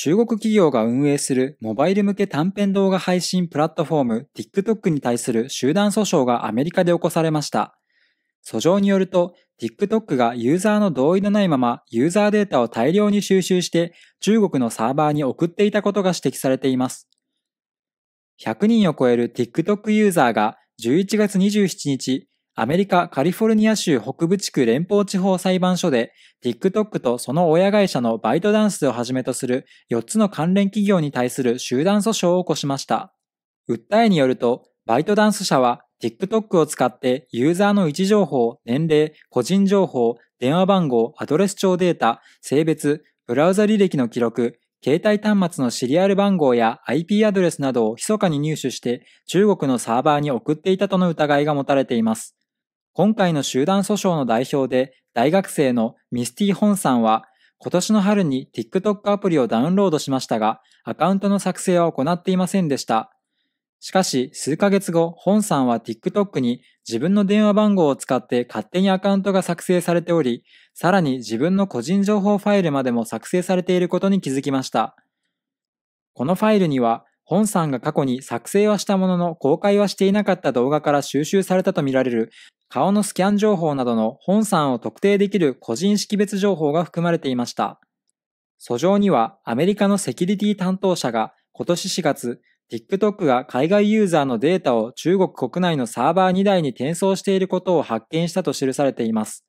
中国企業が運営するモバイル向け短編動画配信プラットフォーム TikTok に対する集団訴訟がアメリカで起こされました。訴状によると、TikTok がユーザーの同意のないままユーザーデータを大量に収集して中国のサーバーに送っていたことが指摘されています。100人を超える TikTok ユーザーが11月27日、アメリカ・カリフォルニア州北部地区連邦地方裁判所で、TikTok とその親会社のバイトダンスをはじめとする4つの関連企業に対する集団訴訟を起こしました。訴えによると、バイトダンス社は TikTok を使ってユーザーの位置情報、年齢、個人情報、電話番号、アドレス帳データ、性別、ブラウザ履歴の記録、携帯端末のシリアル番号や IP アドレスなどを密かに入手して中国のサーバーに送っていたとの疑いが持たれています。今回の集団訴訟の代表で大学生のミスティ・ホンさんは、今年の春に TikTok アプリをダウンロードしましたが、アカウントの作成は行っていませんでした。しかし、数ヶ月後、ホンさんは TikTok に自分の電話番号を使って勝手にアカウントが作成されており、さらに自分の個人情報ファイルまでも作成されていることに気づきました。このファイルには、ホンさんが過去に作成はしたものの公開はしていなかった動画から収集されたとみられる顔のスキャン情報などの本さんを特定できる個人識別情報が含まれていました。訴状にはアメリカのセキュリティ担当者が今年4月、TikTok が海外ユーザーのデータを中国国内のサーバー2台に転送していることを発見したと記されています。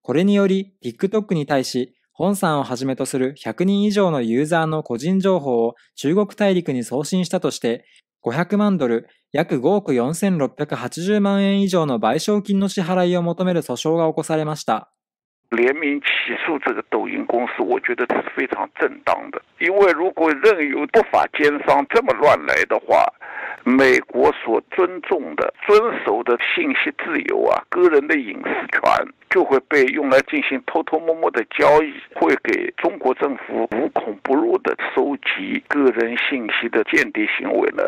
これにより TikTok に対し、本さんをはじめとする100人以上のユーザーの個人情報を中国大陸に送信したとして、500万ドル、約五億四千六百八十円以上の賠償金の支払いを求める訴訟が起こされました。联名起诉这个抖音公司，我觉得是非常正当的。因为如果任由不法奸商这么乱来的话，美国所尊重的、遵守的信息自由啊，个人的隐私权就会被用来进行偷偷摸摸的交易，会给中国政府无孔不入的收集个人信息的间谍行为呢。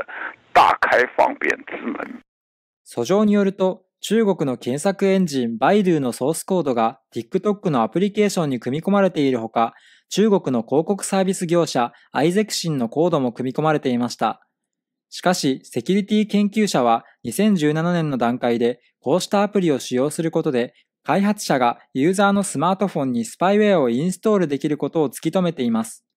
大方便之訴状によると、中国の検索エンジンバイドゥのソースコードが TikTok のアプリケーションに組み込まれているほか、中国の広告サービス業者アイゼクシンのコードも組み込まれていました。しかし、セキュリティ研究者は2017年の段階でこうしたアプリを使用することで開発者がユーザーのスマートフォンにスパイウェアをインストールできることを突き止めています。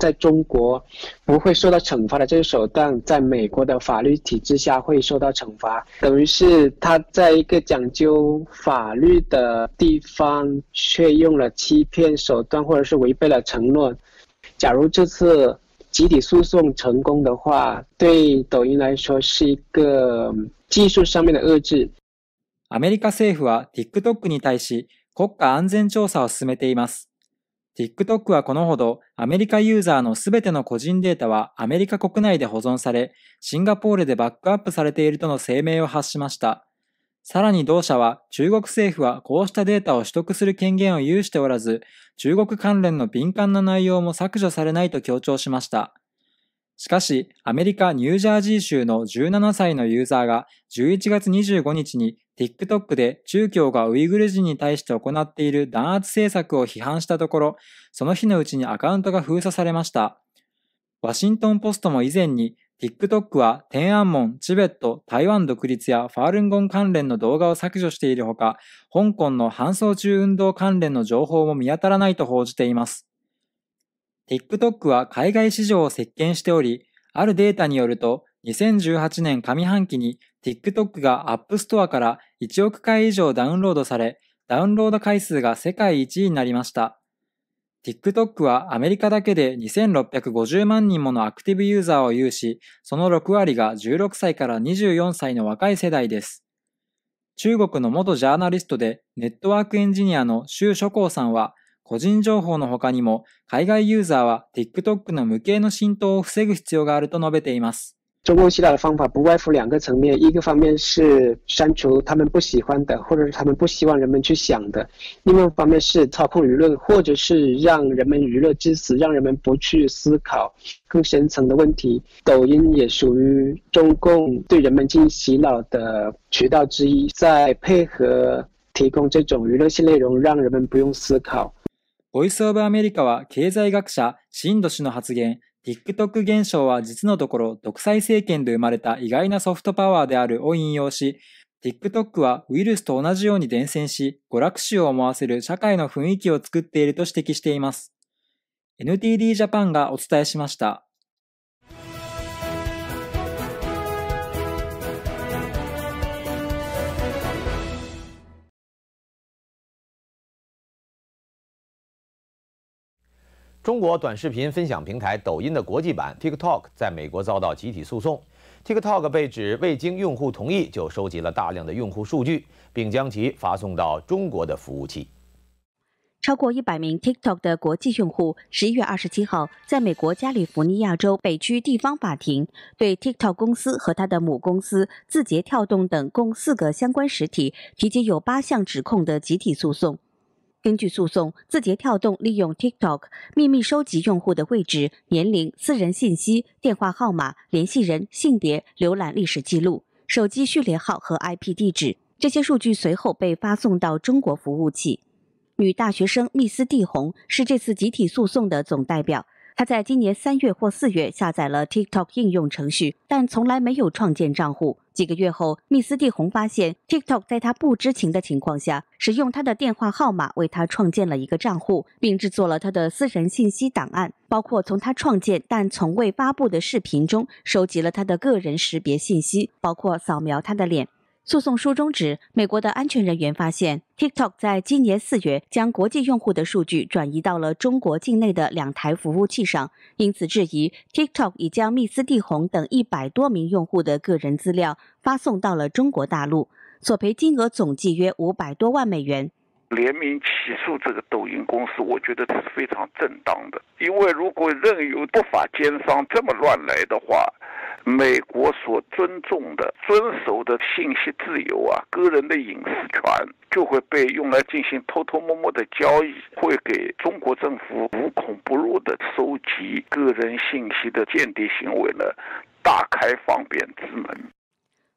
在中国不会受到惩罚的这个手段，在美国的法律体制下会受到惩罚，等于是他在一个讲究法律的地方却用了欺骗手段，或者是违背了承诺。假如这次集体诉讼成功的话，对抖音来说是一个技术上面的遏制。アメリカ政府は TikTok に対し国家安全調査を進めています。TikTok はこのほどアメリカユーザーのすべての個人データはアメリカ国内で保存され、シンガポールでバックアップされているとの声明を発しました。さらに同社は中国政府はこうしたデータを取得する権限を有しておらず、中国関連の敏感な内容も削除されないと強調しました。しかし、アメリカ・ニュージャージー州の17歳のユーザーが11月25日に TikTok で中共がウイグル人に対して行っている弾圧政策を批判したところ、その日のうちにアカウントが封鎖されました。ワシントンポストも以前に TikTok は天安門、チベット、台湾独立やファールンゴン関連の動画を削除しているほか、香港の搬送中運動関連の情報も見当たらないと報じています。TikTok は海外市場を席巻しており、あるデータによると、2018年上半期に TikTok が App Store から1億回以上ダウンロードされ、ダウンロード回数が世界1位になりました。TikTok はアメリカだけで2650万人ものアクティブユーザーを有し、その6割が16歳から24歳の若い世代です。中国の元ジャーナリストでネットワークエンジニアの周諸光さんは、個人情報の他にも海外ユーザーは TikTok の無形の浸透を防ぐ必要があると述べています。中共洗脑的方法不外乎两个层面，一个方面是删除他们不喜欢的，或者是他们不希望人们去想的；，另一方面是操控舆论，或者是让人们娱乐至死，让人们不去思考更深层的问题。抖音也属于中共对人们进行洗脑的渠道之一，在配合提供这种娱乐性内容，让人们不用思考。Voice of America 経済学者ンド氏の発言。TikTok 現象は実のところ独裁政権で生まれた意外なソフトパワーであるを引用し、TikTok はウイルスと同じように伝染し、娯楽史を思わせる社会の雰囲気を作っていると指摘しています。NTD ジャパンがお伝えしました。中国短视频分享平台抖音的国际版 TikTok 在美国遭到集体诉讼，TikTok 被指未经用户同意就收集了大量的用户数据，并将其发送到中国的服务器。超过一百名 TikTok 的国际用户，十一月二十七号在美国加利福尼亚州北区地方法庭，对 TikTok 公司和他的母公司字节跳动等共四个相关实体提起有八项指控的集体诉讼。根据诉讼，字节跳动利用 TikTok 秘密收集用户的位置、年龄、私人信息、电话号码、联系人、性别、浏览历史记录、手机序列号和 IP 地址。这些数据随后被发送到中国服务器。女大学生密斯蒂红是这次集体诉讼的总代表。他在今年三月或四月下载了 TikTok 应用程序，但从来没有创建账户。几个月后，密斯蒂红发现 TikTok 在他不知情的情况下，使用他的电话号码为他创建了一个账户，并制作了他的私人信息档案，包括从他创建但从未发布的视频中收集了他的个人识别信息，包括扫描他的脸。诉讼书中指，美国的安全人员发现，TikTok 在今年四月将国际用户的数据转移到了中国境内的两台服务器上，因此质疑 TikTok 已将密斯蒂红等一百多名用户的个人资料发送到了中国大陆，索赔金额总计约五百多万美元。联名起诉这个抖音公司，我觉得是非常正当的。因为如果任由不法奸商这么乱来的话，美国所尊重的、遵守的信息自由啊，个人的隐私权，就会被用来进行偷偷摸摸的交易，会给中国政府无孔不入的收集个人信息的间谍行为呢，大开方便之门。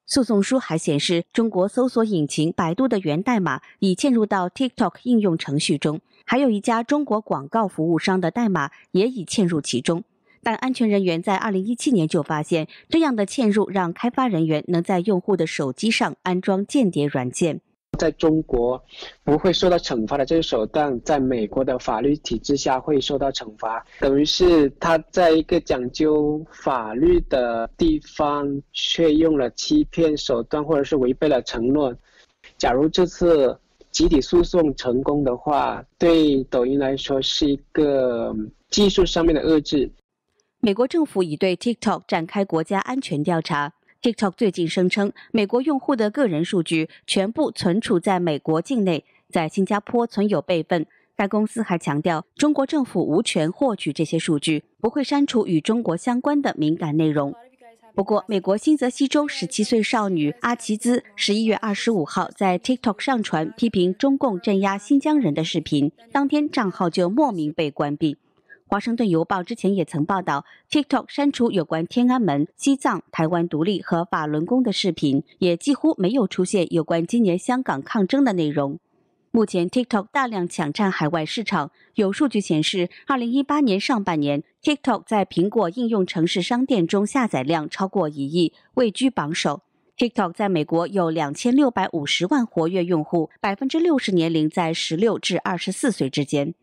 诉讼书还显示，中国搜索引擎百度的源代码已嵌入到 TikTok 应用程序中，还有一家中国广告服务商的代码也已嵌入其中。但安全人员在2017年就发现，这样的嵌入让开发人员能在用户的手机上安装间谍软件。在中国不会受到惩罚的这个手段，在美国的法律体制下会受到惩罚，等于是他在一个讲究法律的地方却用了欺骗手段，或者是违背了承诺。假如这次集体诉讼成功的话，对抖音来说是一个技术上面的遏制。美国政府已对 TikTok 展开国家安全调查。TikTok 最近声称，美国用户的个人数据全部存储在美国境内，在新加坡存有备份。该公司还强调，中国政府无权获取这些数据，不会删除与中国相关的敏感内容。不过，美国新泽西州17岁少女阿奇兹，11月25号在 TikTok 上传批评中共镇压新疆人的视频，当天账号就莫名被关闭。《华盛顿邮报》之前也曾报道，TikTok 删除有关天安门、西藏、台湾独立和法轮功的视频，也几乎没有出现有关今年香港抗争的内容。目前，TikTok 大量抢占海外市场。有数据显示，2018年上半年，TikTok 在苹果应用城市商店中下载量超过一亿，位居榜首。TikTok 在美国有2650万活跃用户，百分之六十年龄在十六至二十四岁之间。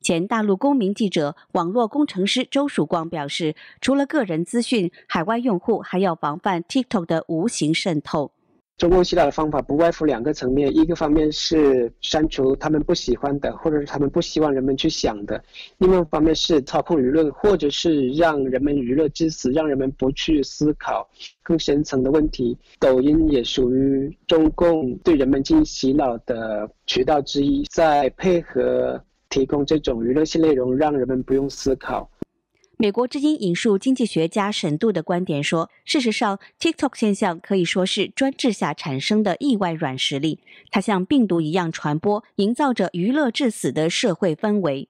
前大陆公民记者、网络工程师周曙光表示：“除了个人资讯，海外用户还要防范 TikTok 的无形渗透。中共洗脑的方法不外乎两个层面：一个方面是删除他们不喜欢的，或者是他们不希望人们去想的；另外一方面是操控舆论，或者是让人们娱乐至死，让人们不去思考更深层的问题。抖音也属于中共对人们进行洗脑的渠道之一，在配合。”提供这种娱乐性内容，让人们不用思考。美国之音引述经济学家沈杜的观点说：“事实上，TikTok 现象可以说是专制下产生的意外软实力，它像病毒一样传播，营造着娱乐致死的社会氛围。”